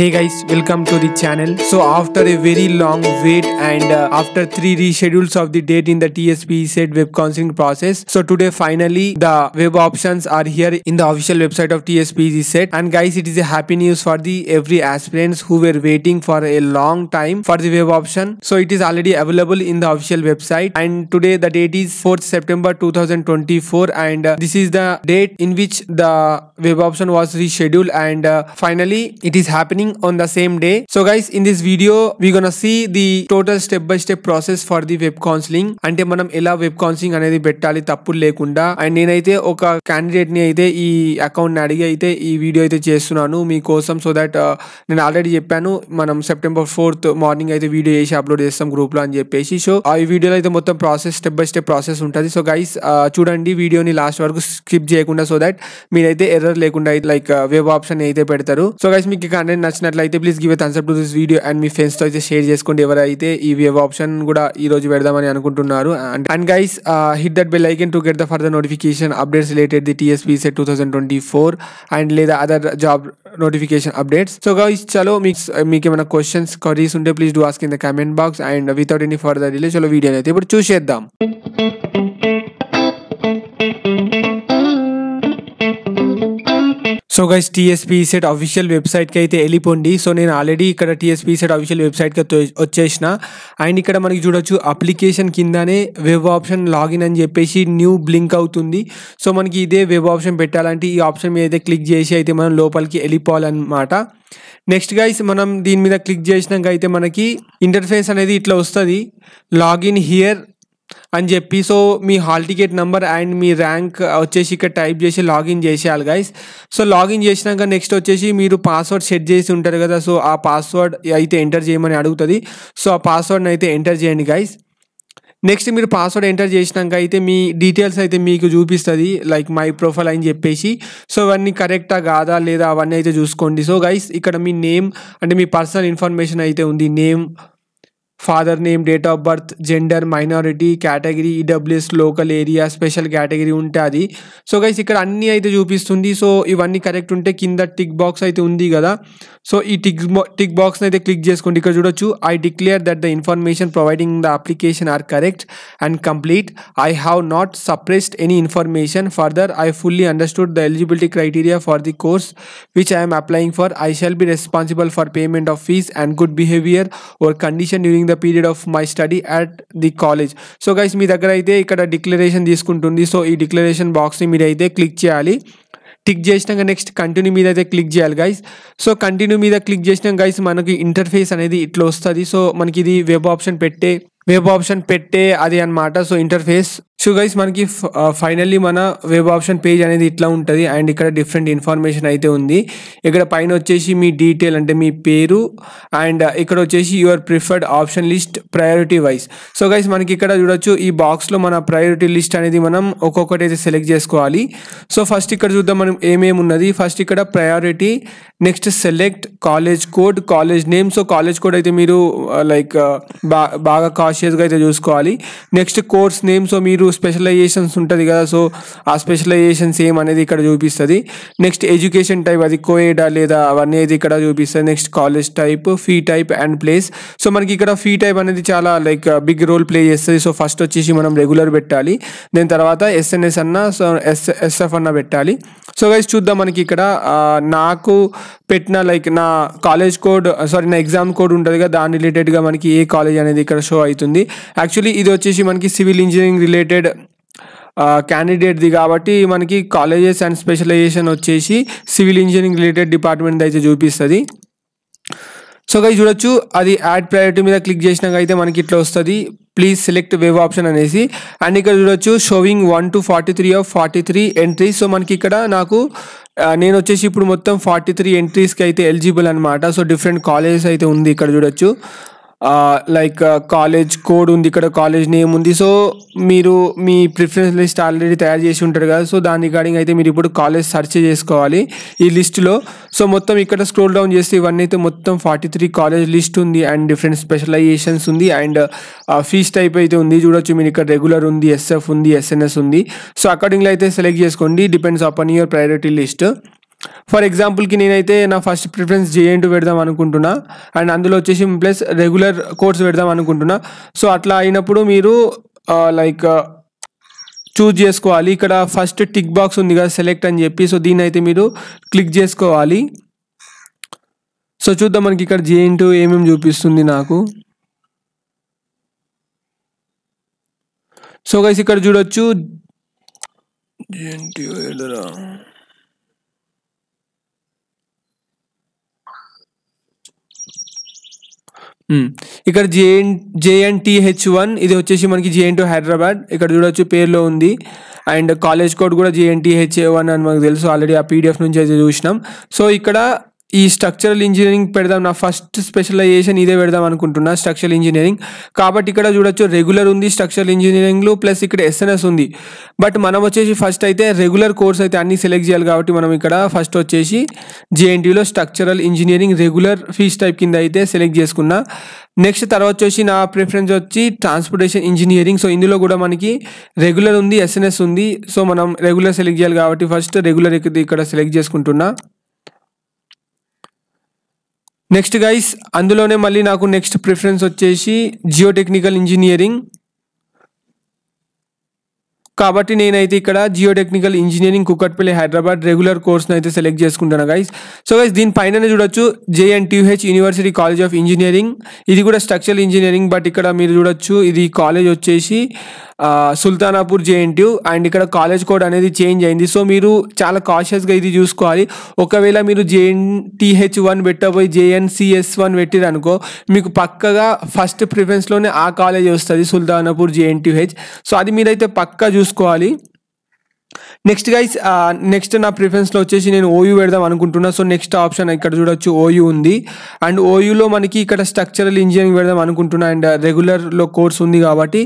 hey guys welcome to the channel so after a very long wait and uh, after three reschedules of the date in the tsp set web counseling process so today finally the web options are here in the official website of TSP set and guys it is a happy news for the every aspirants who were waiting for a long time for the web option so it is already available in the official website and today the date is 4th september 2024 and uh, this is the date in which the web option was rescheduled and uh, finally it is happening everything on the same day. So guys, in this video, we're gonna see the total step-by-step -step process for the web counselling అంటే మనం ఎలా web counselling అనేది పెట్టాలి తప్పులు లేకుండా and నేనైతే ఒక candidate ని అయితే ఈ అకౌంట్ ని అడిగి అయితే ఈ వీడియో అయితే చేస్తున్నాను మీకోసం సో దట్ నేను ఆల్రెడీ చెప్పాను మనం సెప్టెంబర్ ఫోర్త్ మార్నింగ్ అయితే వీడియో చేసి అప్లోడ్ చేస్తాం గ్రూప్ లో అని చెప్పేసి సో ఈ వీడియోలో అయితే మొత్తం process step by step process ఉంటుంది సో గైస్ చూడండి వీడియోని లాస్ట్ వరకు స్కిప్ చేయకుండా సో దట్ మీరైతే ఎర్రర్ లేకుండా లైక్ వెబ్ ఆప్షన్ అయితే పెడతారు సో గైస్ మీకు కంటెంట్ నచ్చితే నచ్చినట్లయితే please give a thumbs up to this video and మీ ఫ్రెండ్స్తో అయితే షేర్ చేసుకోండి ఎవరైతే ఈ వేవ్ ఆప్షన్ కూడా ఈ రోజు పెడదామని అనుకుంటున్నారు and and guys hit that bell icon to get the further notification updates related the TSP CET two thousand twenty four and లేదా other job notification updates so guys చలో మీకు మీకు ఏమైనా క్వశ్చన్స్ క్వరీస్ ఉంటే please do ask in the comment box and without any further delay చలో వీడియోని అయితే ఇప్పుడు చూసేద్దాం so guys TSP CET official వెబ్సైట్కి అయితే వెళ్ళిపోండి సో నేను ఆల్రెడీ ఇక్కడ టీఎస్పీ సెట్ అఫీషియల్ వెబ్సైట్కి వచ్చేసిన అండ్ ఇక్కడ మనకి చూడొచ్చు అప్లికేషన్ కిందనే వెబ్ ఆప్షన్ లాగిన్ అని చెప్పేసి న్యూ బ్లింక్ అవుతుంది సో మనకి ఇదే వెబ్ ఆప్షన్ పెట్టాలంటే ఈ ఆప్షన్ మీద అయితే క్లిక్ చేసి అయితే మనం లోపలికి వెళ్ళిపోవాలన్నమాట నెక్స్ట్ గైస్ మనం దీని మీద క్లిక్ చేసినాక అయితే మనకి ఇంటర్ఫేస్ అనేది ఇట్లా వస్తుంది లాగిన్ హియర్ అని చెప్పి సో మీ హాల్ టికెట్ నెంబర్ అండ్ మీ ర్యాంక్ వచ్చేసి ఇక్కడ టైప్ చేసి లాగిన్ చేసేయాలి గైస్ సో లాగిన్ చేసినాక నెక్స్ట్ వచ్చేసి మీరు పాస్వర్డ్ సెట్ చేసి ఉంటారు కదా సో ఆ పాస్వర్డ్ అయితే ఎంటర్ చేయమని అడుగుతుంది సో ఆ పాస్వర్డ్ని అయితే ఎంటర్ చేయండి గైస్ నెక్స్ట్ మీరు పాస్వర్డ్ ఎంటర్ చేసినాక అయితే మీ డీటెయిల్స్ అయితే మీకు చూపిస్తుంది లైక్ మై ప్రొఫైల్ అని చెప్పేసి సో అవన్నీ కరెక్టా కాదా లేదా అవన్నీ అయితే చూసుకోండి సో గైస్ ఇక్కడ మీ నేమ్ అంటే మీ పర్సనల్ ఇన్ఫర్మేషన్ అయితే ఉంది name father name date of birth gender minority category EWS local area special category ఉంటే అది సో గైస్ ఇక్కడ అన్ని అయితే చూపిస్తుంది సో ఇవన్నీ కరెక్ట్ ఉంటే కింద టిక్ బాక్స్ అయితే ఉంది కదా సో ఈ టిక్ టిక్ బాక్స్ని అయితే క్లిక్ చేసుకోండి ఇక్కడ చూడొచ్చు I declare that the information providing the application are correct and complete I have not suppressed any information further I fully understood the eligibility criteria for the course which I'm applying for I shall be responsible for payment of fees and good behaviour or condition during the period of my study at the college so guys మీ దగ్గర అయితే ఇక్కడ declaration తీసుకుంటుంది so ఈ declaration బాక్స్ని మీరు అయితే click చేయాలి క్లిక్ చేసినాక నెక్స్ట్ కంటిన్యూ మీద అయితే క్లిక్ చేయాలి గైస్ సో కంటిన్యూ మీద క్లిక్ చేసినాక గైస్ మనకి ఇంటర్ఫేస్ అనేది ఇట్లా వస్తుంది సో మనకి ఇది వెబ్ ఆప్షన్ పెట్టే వెబ్ ఆప్షన్ పెట్టే అది అనమాట సో ఇంటర్ఫేస్ సో గైస్ మనకి ఫైనల్లీ uh, మన వెబ్ ఆప్షన్ పేజ్ అనేది ఇట్లా ఉంటుంది అండ్ ఇక్కడ డిఫరెంట్ ఇన్ఫర్మేషన్ అయితే ఉంది ఇక్కడ పైన వచ్చేసి మీ డీటెయిల్ అంటే మీ పేరు అండ్ uh, ఇక్కడ వచ్చేసి your preferred option list priority wise so guys మనకి ఇక్కడ చూడొచ్చు ఈ బాక్స్లో మన ప్రయారిటీ లిస్ట్ అనేది మనం ఒక్కొక్కటి అయితే సెలెక్ట్ చేసుకోవాలి సో ఫస్ట్ ఇక్కడ చూద్దాం మనం ఏమేమి ఉన్నది ఫస్ట్ ఇక్కడ priority next select college code college name so college code అయితే మీరు లైక్ uh, బాగా కాష్ కాన్షియస్గా అయితే చూసుకోవాలి నెక్స్ట్ కోర్స్ నేమ్ సో మీరు స్పెషలైజేషన్స్ ఉంటుంది కదా సో ఆ స్పెషలైజేషన్స్ ఏం అనేది ఇక్కడ చూపిస్తుంది నెక్స్ట్ ఎడ్యుకేషన్ టైప్ అది కోయేడా లేదా అవన్నీ అయితే ఇక్కడ చూపిస్తుంది next college type fee type and place so మనకి ఇక్కడ ఫీ టైప్ అనేది చాలా లైక్ బిగ్ రోల్ ప్లే చేస్తుంది సో ఫస్ట్ వచ్చేసి మనం రెగ్యులర్ పెట్టాలి దాని తర్వాత ఎస్ఎన్ఎస్ అన్న సో ఎస్ ఎస్ఎఫ్ అన్న పెట్టాలి సో గైస్ చూద్దాం మనకి ఇక్కడ నాకు పెట్టిన లైక్ నా కాలేజ్ కోడ్ సారీ నా ఎగ్జామ్ కోడ్ ఉంటుంది కదా దాని రిలేటెడ్గా మనకి ఏ కాలేజ్ అనేది ఇక్కడ షో అవుతుంది జరుగుతుంది యాక్చువల్లీ ఇది వచ్చేసి మనకి సివిల్ ఇంజనీరింగ్ రిలేటెడ్ క్యాండిడేట్ది కాబట్టి మనకి కాలేజెస్ అండ్ స్పెషలైజేషన్ వచ్చేసి సివిల్ ఇంజనీరింగ్ రిలేటెడ్ డిపార్ట్మెంట్ అయితే చూపిస్తుంది సో గై చూడొచ్చు అది యాడ్ ప్రయారిటీ మీద క్లిక్ చేసినాక అయితే మనకి ఇట్లా వస్తుంది ప్లీజ్ సెలెక్ట్ వెబ్ ఆప్షన్ అనేసి అండ్ ఇక్కడ చూడొచ్చు showing one to forty three of forty three entries so మనకి ఇక్కడ నాకు నేను వచ్చేసి ఇప్పుడు మొత్తం ఫార్టీ త్రీ ఎంట్రీస్కి అయితే ఎలిజిబుల్ అనమాట సో డిఫరెంట్ కాలేజెస్ అయితే ఉంది ఇక్కడ చూడొచ్చు లైక్ కాలేజ్ కోడ్ ఉంది ఇక్కడ కాలేజ్ నేమ్ ఉంది సో మీరు మీ ప్రిఫరెన్స్ లిస్ట్ ఆల్రెడీ తయారు చేసి ఉంటారు కదా సో దాని రిగార్డింగ్ అయితే మీరు ఇప్పుడు కాలేజ్ సర్చ్ చేసుకోవాలి ఈ లిస్ట్లో సో మొత్తం ఇక్కడ స్క్రోల్ డౌన్ చేస్తే ఇవన్నీ అయితే మొత్తం ఫార్టీ త్రీ కాలేజ్ లిస్ట్ ఉంది అండ్ డిఫరెంట్ స్పెషలైజేషన్స్ ఉంది అండ్ ఫీజ్ టైప్ అయితే ఉంది చూడొచ్చు మీరు ఇక్కడ రెగ్యులర్ ఉంది ఎస్ఎఫ్ ఉంది ఎస్ఎన్ఎస్ ఉంది సో అకార్డింగ్లో అయితే సెలెక్ట్ చేసుకోండి depends upon your priority list for ఎగ్జాంపుల్కి నేనైతే నా ఫస్ట్ ప్రిఫరెన్స్ జేఎన్టు పెడదాం అనుకుంటున్నా అండ్ అందులో వచ్చేసి ప్లస్ రెగ్యులర్ కోర్స్ పెడదాం అనుకుంటున్నా సో అట్లా అయినప్పుడు మీరు లైక్ చూజ్ చేసుకోవాలి ఇక్కడ ఫస్ట్ టిక్ బాక్స్ ఉంది కదా సెలెక్ట్ అని చెప్పి సో దీని అయితే మీరు క్లిక్ చేసుకోవాలి సో చూద్దాం మనకి ఇక్కడ టూ ఏమేమి చూపిస్తుంది నాకు సో గైస్ ఇక్కడ చూడొచ్చు జేఎన్టీ ఇక్కడ జేఎన్ జేఎన్టీహెచ్ వన్ ఇది వచ్చేసి మనకి జేఎన్ టు హైదరాబాద్ ఇక్కడ చూడొచ్చు పేరులో ఉంది అండ్ కాలేజ్ కోడ్ కూడా జేఎన్టీహెచ్ వన్ అని మనకు తెలుసు ఆల్రెడీ ఆ పీడిఎఫ్ నుంచి అయితే చూసినాం సో ఇక్కడ ఈ స్ట్రక్చరల్ ఇంజనీరింగ్ పెడదాం నా ఫస్ట్ స్పెషలైజేషన్ ఇదే పెడదాం అనుకుంటున్నా స్ట్రక్చరల్ ఇంజనీరింగ్ కాబట్టి ఇక్కడ చూడొచ్చు రెగ్యులర్ ఉంది స్ట్రక్చరల్ ఇంజనీరింగ్లో ప్లస్ ఇక్కడ ఎస్ఎన్ఎస్ ఉంది బట్ మనం వచ్చేసి ఫస్ట్ అయితే రెగ్యులర్ కోర్స్ అయితే అన్ని సెలెక్ట్ చేయాలి కాబట్టి మనం ఇక్కడ ఫస్ట్ వచ్చేసి జేఎన్టీలో structural engineering regular fees type కింద అయితే సెలెక్ట్ చేసుకున్నా నెక్స్ట్ తర్వాత వచ్చేసి నా ప్రిఫరెన్స్ వచ్చి ట్రాన్స్పోర్టేషన్ ఇంజనీరింగ్ సో ఇందులో కూడా మనకి రెగ్యులర్ ఉంది ఎస్ఎన్ఎస్ ఉంది సో మనం రెగ్యులర్ సెలెక్ట్ చేయాలి కాబట్టి ఫస్ట్ రెగ్యులర్ ఇక్కడ సెలెక్ట్ చేసుకుంటున్నా నెక్స్ట్ గైస్ అందులోనే మళ్ళీ నాకు నెక్స్ట్ ప్రిఫరెన్స్ వచ్చేసి జియోటెక్నికల్ ఇంజనీరింగ్ కాబట్టి నేనైతే ఇక్కడ geotechnical engineering Kukatpally Hyderabad regular కోర్స్ని అయితే సెలెక్ట్ చేసుకుంటాను గైస్ సో గైస్ దీనిపైన చూడొచ్చు JNTH university college of engineering ఇది కూడా స్ట్రక్చరల్ ఇంజనీరింగ్ బట్ ఇక్కడ మీరు చూడొచ్చు ఇది కాలేజ్ వచ్చేసి సుల్తానాపూర్ జేఎన్టీయూ అండ్ ఇక్కడ కాలేజ్ కోడ్ అనేది చేంజ్ అయింది సో మీరు చాలా కాషియస్గా ఇది చూసుకోవాలి ఒకవేళ మీరు జేఎన్టీహెచ్ వన్ పెట్టబోయి జేఎన్సిఎస్ వన్ పెట్టిరనుకో మీకు పక్కగా ఫస్ట్ ప్రిఫరెన్స్లోనే ఆ కాలేజ్ వస్తుంది సుల్తానాపూర్ జేఎన్టీహెచ్ సో అది మీరైతే పక్కా చూసుకోవాలి నెక్స్ట్ గైస్ నెక్స్ట్ నా ప్రిఫరెన్స్లో వచ్చేసి నేను ఓయూ పెడదాం అనుకుంటున్నా సో నెక్స్ట్ ఆప్షన్ ఇక్కడ చూడొచ్చు ఓయూ ఉంది అండ్ ఓయూలో మనకి ఇక్కడ స్ట్రక్చరల్ ఇంజనీరింగ్ పెడదాం అనుకుంటున్నా అండ్ రెగ్యులర్లో కోర్స్ ఉంది కాబట్టి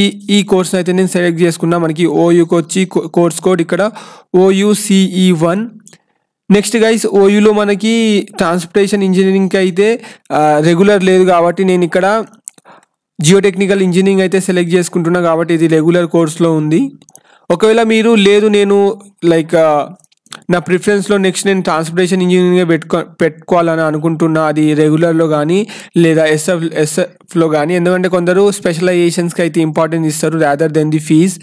ఈ ఈ కోర్స్ని అయితే నేను సెలెక్ట్ చేసుకున్నా మనకి ఓయూకి వచ్చి కోర్స్ కోడ్ ఇక్కడ ఓయూసిఈ వన్ నెక్స్ట్ గైస్ ఓయూలో మనకి ట్రాన్స్పోర్టేషన్ ఇంజనీరింగ్కి అయితే రెగ్యులర్ uh, లేదు కాబట్టి నేను ఇక్కడ జియోటెక్నికల్ ఇంజనీరింగ్ అయితే సెలెక్ట్ చేసుకుంటున్నా కాబట్టి ఇది రెగ్యులర్ కోర్స్లో ఉంది ఒకవేళ మీరు లేదు నేను లైక్ నా ప్రిఫరెన్స్లో నెక్స్ట్ నేను ట్రాన్స్పోర్టేషన్ ఇంజనీరింగే పెట్టుకో పెట్టుకోవాలని అనుకుంటున్నా అది రెగ్యులర్లో కానీ లేదా ఎస్ఎఫ్ ఎస్ఎఫ్లో కానీ ఎందుకంటే కొందరు స్పెషలైజేషన్స్కి అయితే ఇంపార్టెన్స్ ఇస్తారు రాదర్ దెన్ ది ఫీజ్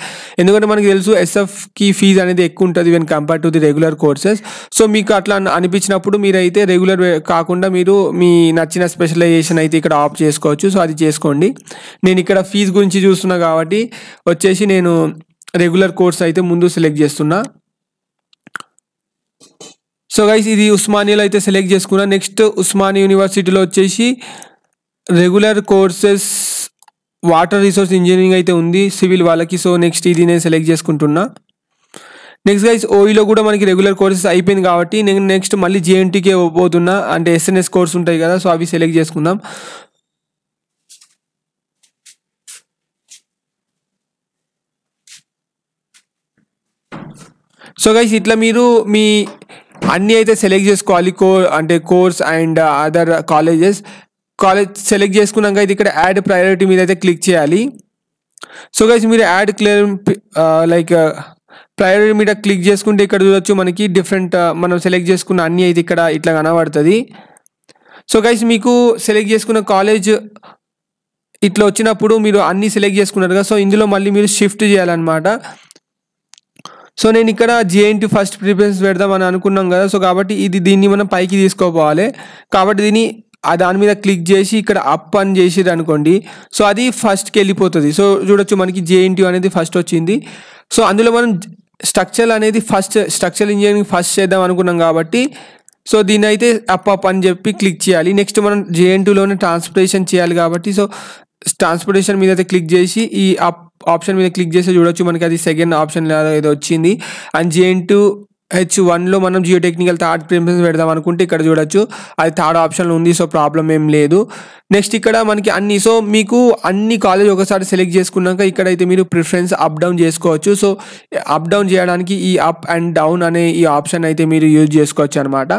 ఎందుకంటే మనకు తెలుసు ఎస్ఎఫ్కి ఫీజ్ అనేది ఎక్కువ ఉంటుంది when compare to the regular courses so మీకు అట్లా అనిపించినప్పుడు మీరైతే రెగ్యులర్ కాకుండా మీరు మీ నచ్చిన స్పెషలైజేషన్ అయితే ఇక్కడ ఆప్ చేసుకోవచ్చు సో అది చేసుకోండి నేను ఇక్కడ ఫీజు గురించి చూస్తున్నా కాబట్టి వచ్చేసి నేను రెగ్యులర్ కోర్స్ అయితే ముందు సెలెక్ట్ చేస్తున్నా సో గైస్ ఇది ఉస్మానియాలో అయితే సెలెక్ట్ చేసుకున్నా నెక్స్ట్ ఉస్మానియా యూనివర్సిటీలో వచ్చేసి regular courses water resource engineering అయితే ఉంది సివిల్ వాళ్ళకి సో నెక్స్ట్ ఇది నేను సెలెక్ట్ చేసుకుంటున్నా నెక్స్ట్ గైస్ ఓఈలో కూడా మనకి రెగ్యులర్ కోర్సెస్ అయిపోయింది కాబట్టి నేను నెక్స్ట్ మళ్ళీ జేఎన్టీకే పోతున్నా అంటే ఎస్ఎన్ఎస్ కోర్స్ ఉంటాయి కదా సో అవి సెలెక్ట్ చేసుకుందాం సో గైస్ ఇట్లా మీరు మీ అన్నీ అయితే సెలెక్ట్ చేసుకోవాలి కో అంటే course and other colleges college select చేసుకున్నాక అయితే ఇక్కడ యాడ్ ప్రయారిటీ మీద అయితే క్లిక్ చేయాలి సో గైస్ మీరు యాడ్ క్లియర్ లైక్ ప్రయారిటీ మీద క్లిక్ చేసుకుంటే ఇక్కడ చూడొచ్చు మనకి డిఫరెంట్ మనం సెలెక్ట్ చేసుకున్న అన్నీ అయితే ఇక్కడ ఇట్లా కనబడుతుంది సో గైస్ మీకు సెలెక్ట్ చేసుకున్న కాలేజ్ ఇట్లా వచ్చినప్పుడు మీరు అన్నీ సెలెక్ట్ చేసుకున్నారు కదా సో ఇందులో మళ్ళీ మీరు షిఫ్ట్ చేయాలన్నమాట సో నేను ఇక్కడ జేఎన్టి ఫస్ట్ ప్రిఫరెన్స్ పెడదాం అని అనుకున్నాం కదా సో కాబట్టి ఇది దీన్ని మనం పైకి తీసుకోపోవాలి కాబట్టి దీన్ని ఆ దాని మీద క్లిక్ చేసి ఇక్కడ అప్ అని చేసిరు అనుకోండి సో అది ఫస్ట్కి వెళ్ళిపోతుంది సో చూడొచ్చు మనకి జేఎన్టీ అనేది ఫస్ట్ వచ్చింది సో అందులో మనం స్ట్రక్చర్ అనేది ఫస్ట్ స్ట్రక్చర్ ఇంజనీరింగ్ ఫస్ట్ చేద్దాం అనుకున్నాం కాబట్టి సో దీని అయితే అప్ అప్ అని చెప్పి క్లిక్ చేయాలి నెక్స్ట్ మనం జేఎన్ టూలోనే ట్రాన్స్పోర్టేషన్ చేయాలి కాబట్టి సో ట్రాన్స్పోర్టేషన్ మీద అయితే క్లిక్ చేసి ఈ ఆప్షన్ మీద క్లిక్ చేసి చూడొచ్చు మనకి అది సెకండ్ ఆప్షన్ ఏదో వచ్చింది అండ్ జేఎన్ టూ హెచ్ వన్లో మనం జియో టెక్నికల్ థర్డ్ ప్రిన్సిపల్స్ పెడదాం అనుకుంటే ఇక్కడ చూడొచ్చు అది థర్డ్ ఆప్షన్లో ఉంది సో ప్రాబ్లం ఏం లేదు నెక్స్ట్ ఇక్కడ మనకి అన్ని సో మీకు అన్ని కాలేజ్ ఒకసారి సెలెక్ట్ చేసుకున్నాక ఇక్కడైతే మీరు ప్రిఫరెన్స్ అప్ డౌన్ చేసుకోవచ్చు సో అప్ డౌన్ చేయడానికి ఈ అప్ అండ్ డౌన్ అనే ఈ ఆప్షన్ అయితే మీరు యూజ్ చేసుకోవచ్చు అనమాట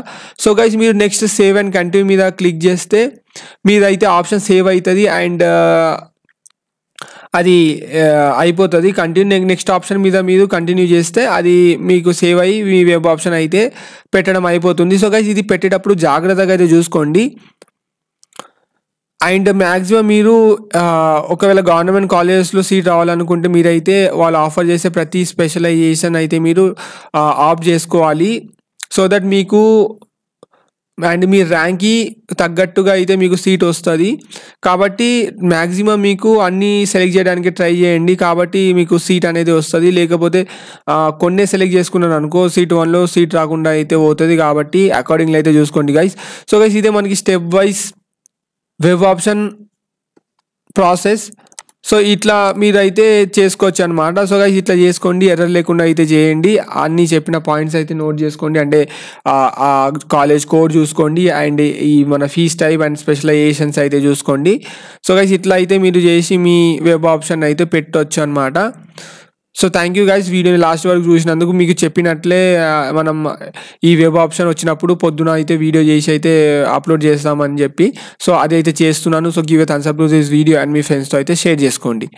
సో గైజ్ మీరు నెక్స్ట్ సేవ్ అండ్ కంటిన్యూ మీద క్లిక్ చేస్తే మీదైతే ఆప్షన్ సేవ్ అవుతుంది అండ్ అది అయిపోతుంది కంటిన్యూ నెక్స్ట్ ఆప్షన్ మీద మీరు కంటిన్యూ చేస్తే అది మీకు సేవ్ అయ్యి మీ వెబ్ ఆప్షన్ అయితే పెట్టడం అయిపోతుంది సో గైస్ ఇది పెట్టేటప్పుడు జాగ్రత్తగా అయితే చూసుకోండి అండ్ మ్యాక్సిమం మీరు ఒకవేళ గవర్నమెంట్ కాలేజెస్లో సీట్ రావాలనుకుంటే మీరైతే వాళ్ళు ఆఫర్ చేసే ప్రతి స్పెషలైజేషన్ అయితే మీరు ఆప్ చేసుకోవాలి సో దట్ మీకు అండ్ మీ ర్యాంక్కి తగ్గట్టుగా అయితే మీకు సీట్ వస్తుంది కాబట్టి మ్యాక్సిమం మీకు అన్నీ సెలెక్ట్ చేయడానికి ట్రై చేయండి కాబట్టి మీకు సీట్ అనేది వస్తుంది లేకపోతే కొన్నే సెలెక్ట్ చేసుకున్నాను అనుకో సీట్ వన్లో సీట్ రాకుండా అయితే పోతుంది కాబట్టి అకార్డింగ్లో అయితే చూసుకోండి గైస్ సో గైస్ ఇదే మనకి step wise web option process so ఇట్లా మీరైతే చేసుకోవచ్చు అనమాట సో గైస్ ఇట్లా చేసుకోండి ఎర్ర లేకుండా అయితే చేయండి అన్నీ చెప్పిన పాయింట్స్ అయితే నోట్ చేసుకోండి అంటే ఆ కాలేజ్ కోడ్ చూసుకోండి అండ్ ఈ మన ఫీస్ టైప్ అండ్ స్పెషలైజేషన్స్ అయితే చూసుకోండి సో గైస్ ఇట్లా అయితే మీరు చేసి మీ వెబ్ ఆప్షన్ అయితే పెట్టవచ్చు అనమాట సో థ్యాంక్ యూ గైస్ వీడియోని లాస్ట్ వరకు చూసినందుకు మీకు చెప్పినట్లే మనం ఈ వెబ్ ఆప్షన్ వచ్చినప్పుడు పొద్దున అయితే వీడియో చేసి అయితే అప్లోడ్ చేస్తామని చెప్పి సో అది అయితే చేస్తున్నాను so give a thumbs up this video and మీ ఫ్రెండ్స్తో అయితే షేర్ చేసుకోండి